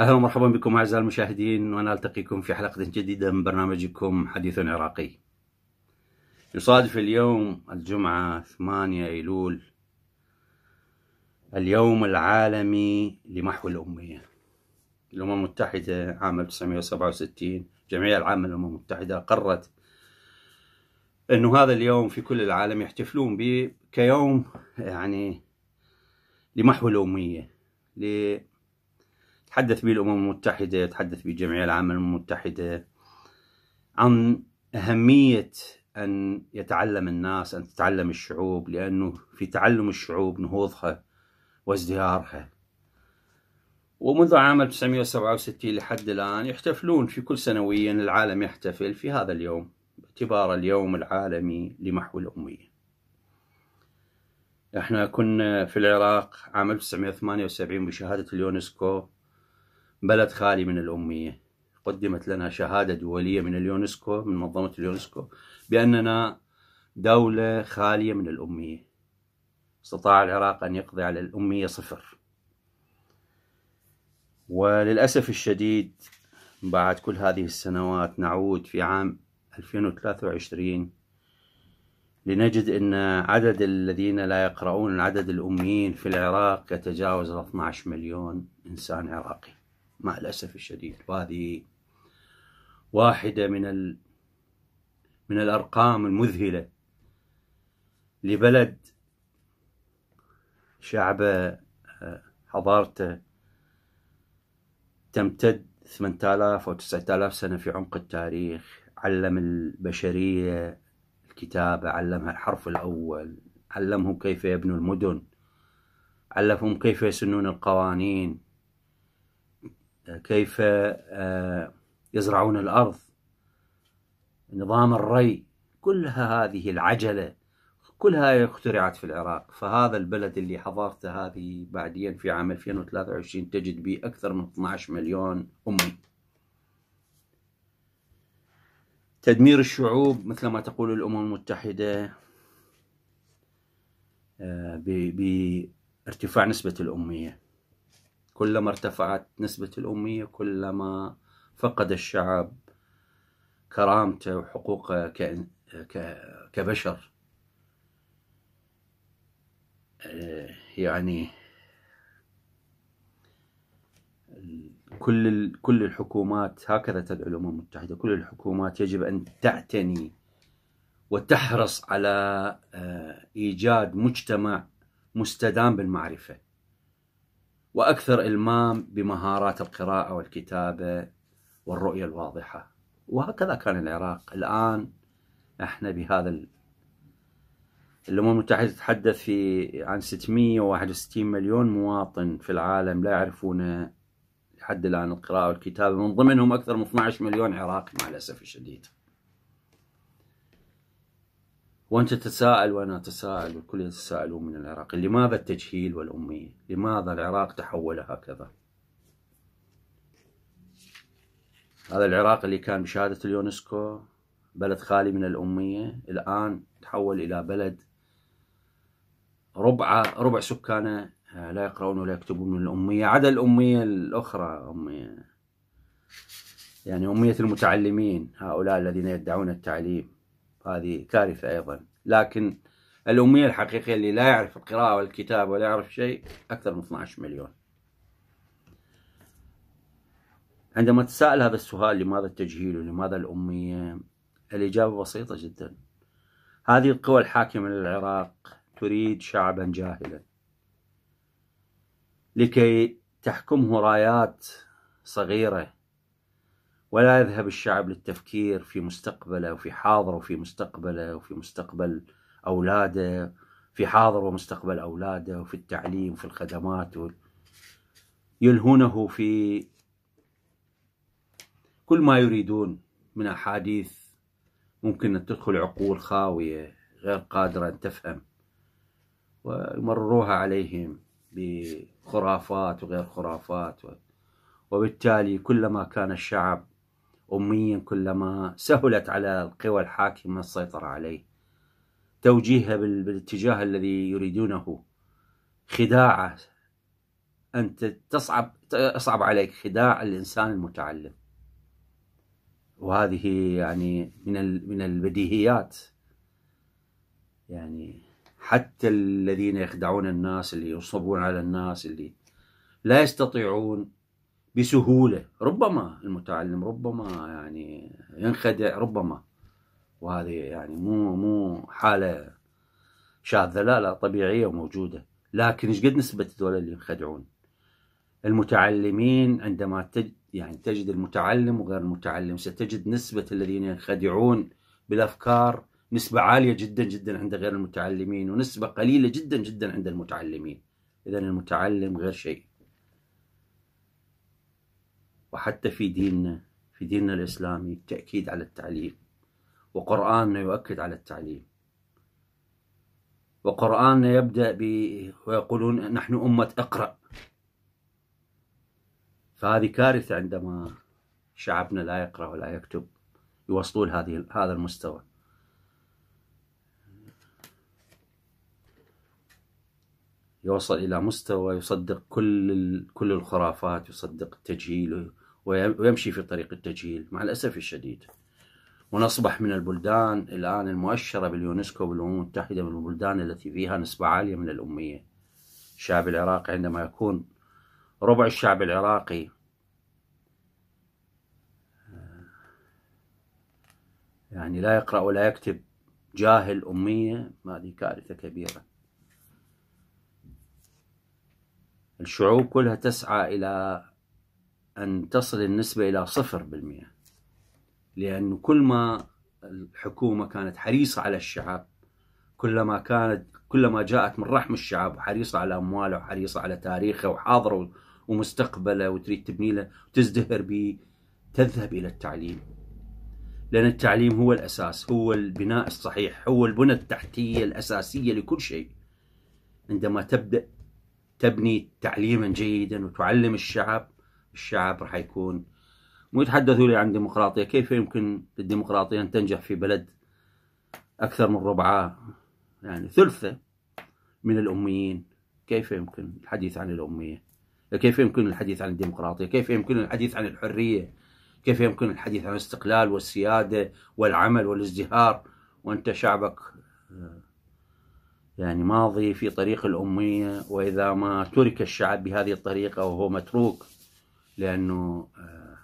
اهلا ومرحبا بكم اعزائي المشاهدين وانا التقيكم في حلقه جديده من برنامجكم حديث عراقي. يصادف اليوم الجمعه 8 ايلول اليوم العالمي لمحو الاميه. الأمم المتحدة عام 1967 الجمعية العامة للأمم المتحدة قررت أنه هذا اليوم في كل العالم يحتفلون به كيوم يعني لمحو الأمية تحدث به الأمم المتحدة تحدث به الجمعية العامة للأمم المتحدة عن أهمية أن يتعلم الناس أن تتعلم الشعوب لأنه في تعلم الشعوب نهوضها وازدهارها ومنذ عام 1967 لحد الآن يحتفلون في كل سنويا العالم يحتفل في هذا اليوم باعتباره اليوم العالمي لمحو الأمية احنا كنا في العراق عام 1978 بشهادة اليونسكو بلد خالي من الأمية قدمت لنا شهادة دولية من اليونسكو من منظمة اليونسكو بأننا دولة خالية من الأمية استطاع العراق أن يقضي على الأمية صفر وللأسف الشديد بعد كل هذه السنوات نعود في عام 2023 لنجد أن عدد الذين لا يقرؤون العدد الأميين في العراق يتجاوز 12 مليون إنسان عراقي مع الأسف الشديد وهذه واحدة من ال... من الأرقام المذهلة لبلد شعبه آه، حضارته تمتد 8000 أو 9000 سنة في عمق التاريخ علم البشرية الكتابة علمها الحرف الأول علمهم كيف يبنوا المدن علمهم كيف يسنون القوانين كيف آه، يزرعون الأرض نظام الري كلها هذه العجلة كل هاي اخترعت في العراق فهذا البلد اللي حضارته هذه بعدين في عام 2023 تجد به أكثر من 12 مليون أمي تدمير الشعوب مثل ما تقول الأمم المتحدة آه، بارتفاع نسبة الأمية كلما ارتفعت نسبة الأمية كلما فقد الشعب كرامته وحقوقه كبشر يعني كل كل الحكومات هكذا تدعو الامم المتحده كل الحكومات يجب ان تعتني وتحرص على آه، ايجاد مجتمع مستدام بالمعرفه واكثر المام بمهارات القراءه والكتابه والرؤيه الواضحه وهكذا كان العراق الان احنا بهذا الأمم المتحدة تتحدث في عن 661 مليون مواطن في العالم لا يعرفون لحد الآن القراءة والكتابة من ضمنهم أكثر من 12 مليون عراقي مع الأسف الشديد وأنت تتساءل وأنا أتساءل والكل يتساءلون من العراق لماذا التجهيل والأمية لماذا العراق تحول هكذا هذا العراق اللي كان بشهادة اليونسكو بلد خالي من الأمية الآن تحول إلى بلد ربع ربع سكانه آه، لا يقرؤون ولا يكتبون من الأمية عدا الأمية الأخرى أمية يعني أمية المتعلمين هؤلاء الذين يدعون التعليم هذه كارثة أيضا لكن الأمية الحقيقية اللي لا يعرف القراءة والكتاب ولا يعرف شيء أكثر من 12 مليون عندما تسأل هذا السؤال لماذا التجهيل ولماذا الأمية الإجابة بسيطة جدا هذه القوى الحاكمة للعراق تريد شعبا جاهلا لكي تحكمه رايات صغيرة ولا يذهب الشعب للتفكير في مستقبله وفي حاضره وفي مستقبله وفي مستقبل أولاده في حاضر ومستقبل أولاده وفي التعليم وفي الخدمات يلهونه في كل ما يريدون من أحاديث ممكن أن تدخل عقول خاوية غير قادرة أن تفهم ويمرروها عليهم بخرافات وغير خرافات وبالتالي كلما كان الشعب أميا كلما سهلت على القوى الحاكمة السيطرة عليه توجيهه بالاتجاه الذي يريدونه خداعه أنت تصعب تصعب عليك خداع الإنسان المتعلم وهذه يعني من من البديهيات يعني حتى الذين يخدعون الناس اللي ينصبون على الناس اللي لا يستطيعون بسهولة ربما المتعلم ربما يعني ينخدع ربما وهذه يعني مو مو حالة شاذة لا لا طبيعية وموجودة لكن ايش قد نسبة الدول اللي ينخدعون المتعلمين عندما تجد يعني تجد المتعلم وغير المتعلم ستجد نسبة الذين ينخدعون بالأفكار نسبة عالية جدا جدا عند غير المتعلمين ونسبة قليلة جدا جدا عند المتعلمين إذا المتعلم غير شيء وحتى في ديننا في ديننا الإسلامي تأكيد على التعليم وقرآننا يؤكد على التعليم وقرآننا يبدأ ب ويقولون نحن أمة اقرأ فهذه كارثة عندما شعبنا لا يقرأ ولا يكتب يوصلون هذه هذا المستوى يوصل الى مستوى يصدق كل كل الخرافات يصدق التجهيل ويمشي في طريق التجهيل مع الاسف الشديد ونصبح من البلدان الان المؤشره باليونسكو بالامم المتحده من البلدان التي فيها نسبه عاليه من الاميه الشعب العراقي عندما يكون ربع الشعب العراقي يعني لا يقرأ ولا يكتب جاهل أمية هذه كارثة كبيرة الشعوب كلها تسعى إلى أن تصل النسبة إلى صفر بالمئة لأنه كل ما الحكومة كانت حريصة على الشعب كلما كانت كلما جاءت من رحم الشعب وحريصة على أمواله وحريصة على تاريخه وحاضره ومستقبله وتريد تبني له وتزدهر به تذهب إلى التعليم لأن التعليم هو الأساس هو البناء الصحيح هو البنى التحتية الأساسية لكل شيء عندما تبدأ تبني تعليما جيدا وتعلم الشعب الشعب راح يكون ويتحدثوا لي عن ديمقراطية كيف يمكن الديمقراطية أن تنجح في بلد أكثر من ربعها يعني ثلثة من الأميين كيف يمكن الحديث عن الأمية كيف يمكن الحديث عن الديمقراطية كيف يمكن الحديث عن الحرية كيف يمكن الحديث عن الاستقلال والسيادة والعمل والازدهار وأنت شعبك آه، يعني ماضي في طريق الأمية وإذا ما ترك الشعب بهذه الطريقة وهو متروك لأنه آه،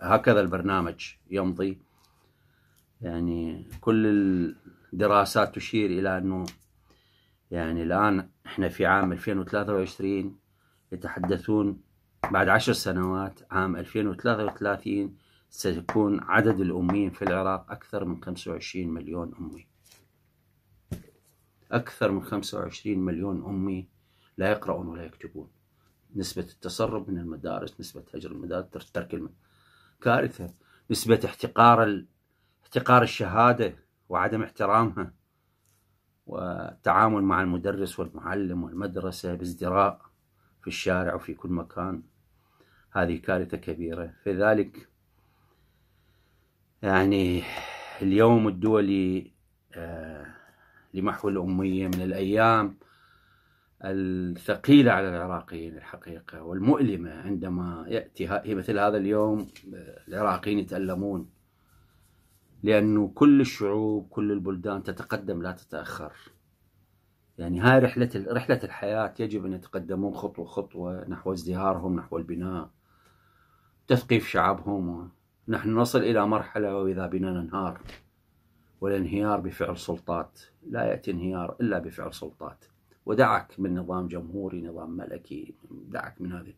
هكذا البرنامج يمضي يعني كل الدراسات تشير إلى أنه يعني الآن إحنا في عام 2023 يتحدثون بعد عشر سنوات عام 2033 سيكون عدد الأميين في العراق أكثر من 25 مليون أمي أكثر من 25 مليون أمي لا يقرؤون ولا يكتبون نسبة التسرب من المدارس نسبة هجر المدارس ترك الم... كارثة نسبة احتقار ال... احتقار الشهادة وعدم احترامها والتعامل مع المدرس والمعلم والمدرسة بازدراء في الشارع وفي كل مكان هذه كارثة كبيرة فذلك يعني اليوم الدولي آه لمحو الأمية من الأيام الثقيلة على العراقيين الحقيقة والمؤلمة عندما يأتي مثل هذا اليوم العراقيين يتألمون لأنه كل الشعوب كل البلدان تتقدم لا تتأخر يعني هاي رحلة رحلة الحياة يجب أن يتقدمون خطوة خطوة نحو ازدهارهم نحو البناء تثقيف شعبهم نحن نصل إلى مرحلة وإذا بنا ننهار والانهيار بفعل سلطات لا يأتي انهيار إلا بفعل سلطات ودعك من نظام جمهوري نظام ملكي دعك من هذه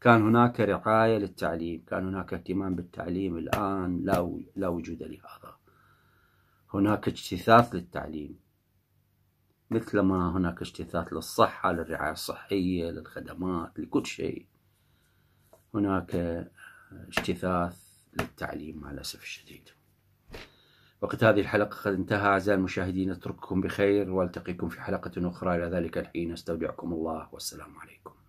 كان هناك رعاية للتعليم كان هناك اهتمام بالتعليم الآن لا, لا وجود لهذا هناك اجتثاث للتعليم مثلما هناك اجتثاث للصحة للرعاية الصحية للخدمات لكل شيء هناك اجتثاث للتعليم مع الأسف الشديد وقت هذه الحلقة قد انتهى أعزائي المشاهدين أترككم بخير والتقيكم في حلقة أخرى إلى ذلك الحين أستودعكم الله والسلام عليكم.